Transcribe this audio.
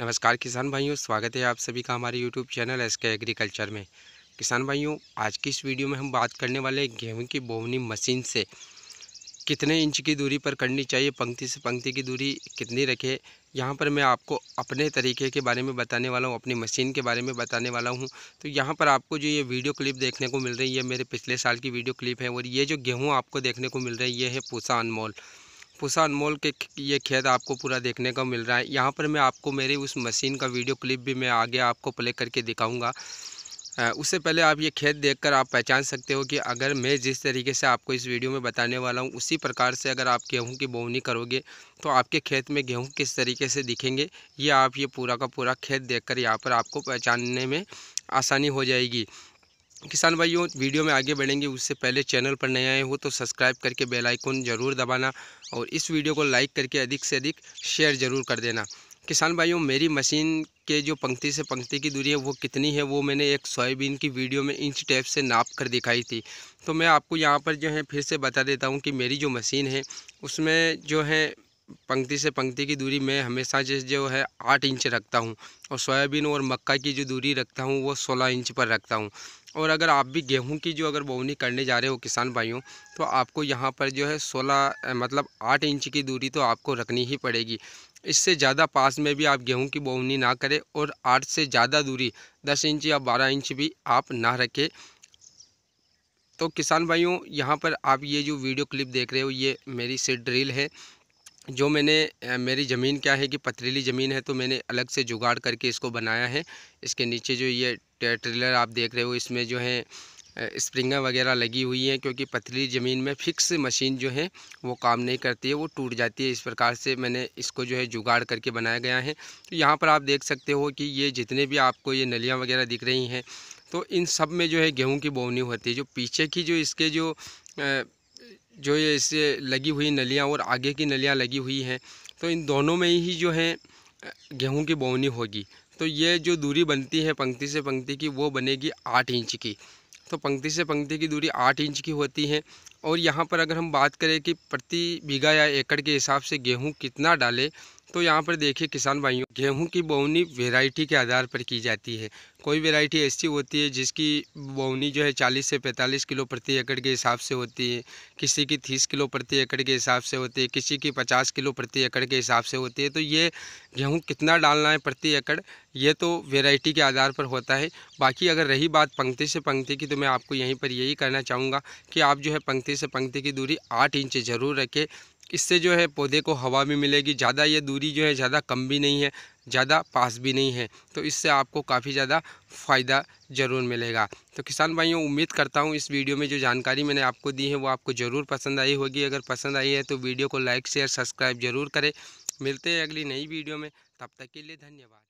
नमस्कार किसान भाइयों स्वागत है आप सभी का हमारे YouTube channel S K agriculture में किसान भाइयों आज की इस वीडियो में हम बात करने वाले हैं गेहूँ की बोवनी मशीन से कितने इंच की दूरी पर करनी चाहिए पंक्ति से पंक्ति की दूरी कितनी रखे यहाँ पर मैं आपको अपने तरीके के बारे में बताने वाला हूँ अपनी मशीन के बारे में बताने वाला हूँ तो यहाँ पर आपको जो ये वीडियो क्लिप देखने को मिल रही है मेरे पिछले साल की वीडियो क्लिप है और ये जो गेहूँ आपको देखने को मिल रही है ये है पूसा अनमोल पुसान मॉल के ये खेत आपको पूरा देखने को मिल रहा है यहाँ पर मैं आपको मेरी उस मशीन का वीडियो क्लिप भी मैं आगे आपको प्ले करके दिखाऊंगा उससे पहले आप ये खेत देखकर आप पहचान सकते हो कि अगर मैं जिस तरीके से आपको इस वीडियो में बताने वाला हूँ उसी प्रकार से अगर आप गेहूँ की बोवनी करोगे तो आपके खेत में गेहूँ किस तरीके से दिखेंगे ये आप ये पूरा का पूरा खेत देख यहाँ पर आपको पहचानने में आसानी हो जाएगी किसान भाइयों वीडियो में आगे बढ़ेंगे उससे पहले चैनल पर नए आए हो तो सब्सक्राइब करके बेल आइकन ज़रूर दबाना और इस वीडियो को लाइक करके अधिक से अधिक शेयर ज़रूर कर देना किसान भाइयों मेरी मशीन के जो पंक्ति से पंक्ति की दूरी है वो कितनी है वो मैंने एक सोयाबीन की वीडियो में इंच टेप से नाप कर दिखाई थी तो मैं आपको यहाँ पर जो है फिर से बता देता हूँ कि मेरी जो मशीन है उसमें जो है पंक्ति से पंक्ति की दूरी मैं हमेशा जो जो है आठ इंच रखता हूँ और सोयाबीन और मक्का की जो दूरी रखता हूँ वो सोलह इंच पर रखता हूँ और अगर आप भी गेहूं की जो अगर बोवनी करने जा रहे हो किसान भाइयों तो आपको यहाँ पर जो है सोलह मतलब आठ इंच की दूरी तो आपको रखनी ही पड़ेगी इससे ज़्यादा पास में भी आप गेहूं की बोवनी ना करें और आठ से ज़्यादा दूरी दस इंच या बारह इंच भी आप ना रखें तो किसान भाइयों यहाँ पर आप ये जो वीडियो क्लिप देख रहे हो ये मेरी से ड्रिल है जो मैंने मेरी ज़मीन क्या है कि पथरीली ज़मीन है तो मैंने अलग से जुगाड़ करके इसको बनाया है इसके नीचे जो ये ट्रेलर आप देख रहे हो इसमें जो है स्प्रिंगर वगैरह लगी हुई हैं क्योंकि पथरीली ज़मीन में फिक्स मशीन जो है वो काम नहीं करती है वो टूट जाती है इस प्रकार से मैंने इसको जो है जुगाड़ करके बनाया गया है तो यहाँ पर आप देख सकते हो कि ये जितने भी आपको ये नलियाँ वगैरह दिख रही हैं तो इन सब में जो है गेहूँ की बोवनी होती है जो पीछे की जो इसके जो जो ये इससे लगी हुई नलियाँ और आगे की नलियाँ लगी हुई हैं तो इन दोनों में ही जो है गेहूं की बोवनी होगी तो ये जो दूरी बनती है पंक्ति से पंक्ति की वो बनेगी आठ इंच की तो पंक्ति से पंक्ति की दूरी आठ इंच की होती है और यहाँ पर अगर हम बात करें कि प्रति बीघा या एकड़ के हिसाब से गेहूँ कितना डाले तो यहाँ पर देखिए किसान भाइयों गेहूं की बोवनी वेराइटी के आधार पर की जाती है कोई वेराइटी ऐसी होती है जिसकी बोनी जो है 40 से 45 किलो प्रति एकड़ के हिसाब से होती है किसी की 30 किलो प्रति एकड़ के हिसाब से होती है किसी की 50 किलो प्रति एकड़ के हिसाब से होती है तो ये गेहूँ कितना डालना है प्रति एकड़ ये तो वेराइटी के आधार पर होता है बाकी अगर रही बात पंक्ति से पंक्ति की तो मैं आपको यहीं पर यही कहना चाहूँगा कि आप जो है पंक्ति से पंक्ति की दूरी आठ इंच ज़रूर रखें इससे जो है पौधे को हवा भी मिलेगी ज़्यादा ये दूरी जो है ज़्यादा कम भी नहीं है ज़्यादा पास भी नहीं है तो इससे आपको काफ़ी ज़्यादा फ़ायदा ज़रूर मिलेगा तो किसान भाइयों उम्मीद करता हूँ इस वीडियो में जो जानकारी मैंने आपको दी है वो आपको ज़रूर पसंद आई होगी अगर पसंद आई है तो वीडियो को लाइक शेयर सब्सक्राइब ज़रूर करें मिलते हैं अगली नई वीडियो में तब तक के लिए धन्यवाद